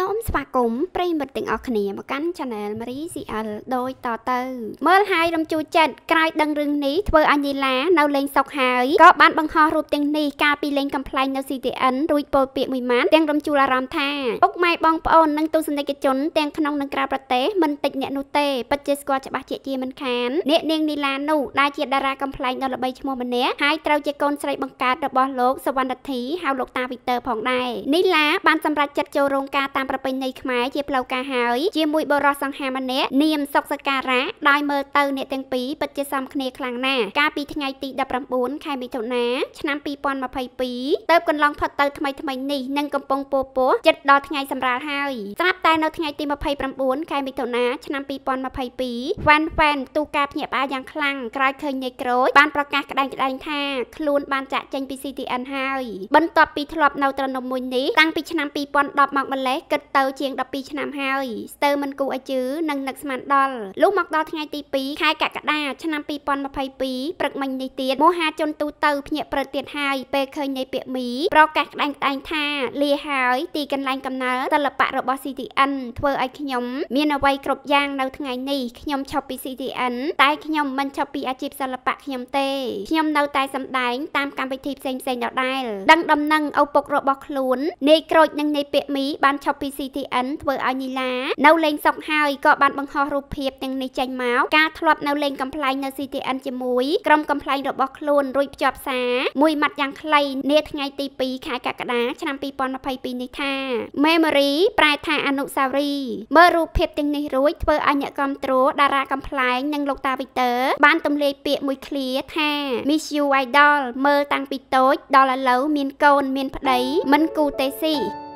សូមស្វាគមន៍ប្រិយមិត្តទាំងអស់គ្នាមកកាន់ Channel Marie CL ដូចតទៅ មើលហើយរំជួលចិត្តក្រោយដឹងរឿងនេះធ្វើឲ្យនីឡានៅលេងសុកហើយក៏បានបង្ហោះរូបទាំងនេះកាលពីលេងកំ pl ែងនៅ CTN រួចពោលពាក្យមួយម៉ាត់ទាំងរំជួលអារម្មណ៍ថាពុកម៉ែបងប្អូននិងទស្សនិកជនទាំងក្នុងនិងក្រៅប្រទេសមិនតិចអ្នកនោះទេពិតជាស្គាល់ច្បាស់ជាជាមិនខានអ្នកនាងនីឡានោះដែលជាតារាកំ pl ែងដ៏ល្បីឈ្មោះម្នាក់ហើយត្រូវជាកូនស្រីបង្កើតរបស់លោកសវណ្ណរទ្ធីហៅលោកតាវីទ័រផងដែរនីឡាបានសម្រេចចិត្តចូលរោងការតាមប្រពៃណីខ្មែរជាផ្លូវការហើយជាមួយបរិសសង្ហាម្នាក់នាមសុកសការៈដោយមើលទៅអ្នកទាំងពីរពិតជាសមគ្នាខ្លាំងណាស់កាលពីថ្ងៃទី19ខែមិថុនាឆ្នាំ2022ទើបកន្លងផុតទៅថ្មីថ្មីនេះនឹងកំពុងពោពោះចិត្តដល់ថ្ងៃសម្រាលហើយស្រាប់តែនៅថ្ងៃទី29ខែមិថុនាឆ្នាំ2022វ៉ាន់ហ្វែនទូការភ្ញាក់ផ្អើលយ៉ាងខ្លាំងក្រោយឃើញនៃក្រូចបានប្រកាសក្តែងក្តែងថាខ្លួនបានចាក់ចេញពី CTN ហើយបន្ទាប់ពីធ្លាប់នៅត្រនំមួយនេះតាំងពីឆ្នាំ2010មកម្លេះគិតតទៅជាង12ឆ្នាំហើយស្ទើរមិនគូឲ្យជឿនិងនឹកស្មានដល់លុះមកដល់ថ្ងៃទី2ខែកក្កដា ឆ្នាំ2022ព្រឹកមិញនេះទៀតមហាជនទូទៅភ្ញាក់ព្រឹតទៀតហើយពេលឃើញនៃពាក្យមីប្រកាសក្តែងក្តែងថាលាហើយទីកន្លែងកំណើសិល្បៈរបស់ CTN ធ្វើឲ្យខ្ញុំមានអ្វីគ្រប់យ៉ាងនៅថ្ងៃនេះខ្ញុំឈប់ពី CTN តែខ្ញុំមិនឈប់ពីអាជីពសិល្បៈខ្ញុំទេខ្ញុំនៅតែសម្ដែងតាមកម្មវិធីផ្សេងៗដដែលដឹងដំណឹងឪពុករបស់ខ្លួននាយក្រូចនិងនាយពាក្យមីបានឈប់ពី CTN ធ្វើឲ្យនីឡា នៅលេងសុកហើយក៏បានបង្ហោះរូបភាពទាំងនេះចេញមកការធ្លាប់នៅលេងកំ pl ែងនៅ CTN ជាមួយក្រុមកំ pl ែងរបស់ខ្លួនរួចភ្ជាប់សារមួយម៉ាត់យ៉ាងខ្លីនាថ្ងៃទី2ខែកក្កដាឆ្នាំ2022នេះថា Memory ប្រែថាអនុស្សាវរីយ៍មើលរូបភាពទាំងនេះរួចធ្វើឲ្យអ្នកគ្រប់គ្រងតារាកំ pl ែងនិងលោកតាវីទ័របានទម្លាយពាក្យមួយឃ្លាថា Miss You Idol មើលតាំងពីតូច ដល់ឥឡូវមានកូនមានប្តីមិនគូទេស៊ី